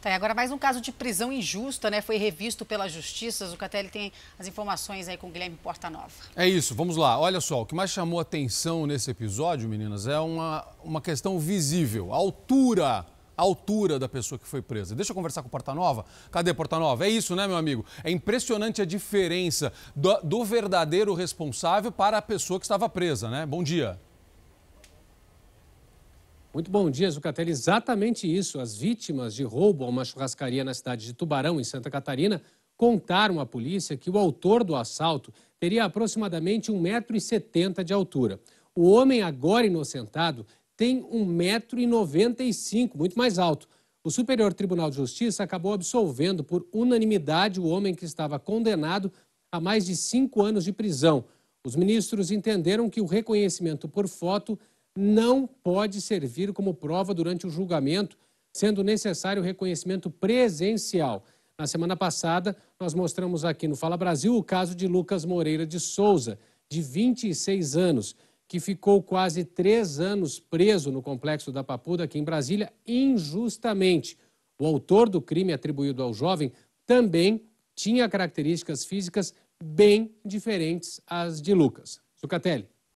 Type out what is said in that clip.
Tá, agora mais um caso de prisão injusta, né? Foi revisto pela justiça. O Catelli tem as informações aí com o Guilherme Portanova. É isso, vamos lá. Olha só, o que mais chamou atenção nesse episódio, meninas, é uma, uma questão visível. A altura, a altura da pessoa que foi presa. Deixa eu conversar com o Portanova. Cadê Portanova? É isso, né, meu amigo? É impressionante a diferença do, do verdadeiro responsável para a pessoa que estava presa, né? Bom dia. Muito bom dia, Zucatelli. Exatamente isso. As vítimas de roubo a uma churrascaria na cidade de Tubarão, em Santa Catarina, contaram à polícia que o autor do assalto teria aproximadamente 1,70m de altura. O homem, agora inocentado, tem 1,95m, muito mais alto. O Superior Tribunal de Justiça acabou absolvendo por unanimidade o homem que estava condenado a mais de cinco anos de prisão. Os ministros entenderam que o reconhecimento por foto não pode servir como prova durante o julgamento, sendo necessário reconhecimento presencial. Na semana passada, nós mostramos aqui no Fala Brasil o caso de Lucas Moreira de Souza, de 26 anos, que ficou quase três anos preso no Complexo da Papuda, aqui em Brasília, injustamente. O autor do crime atribuído ao jovem também tinha características físicas bem diferentes às de Lucas. Zucatelli.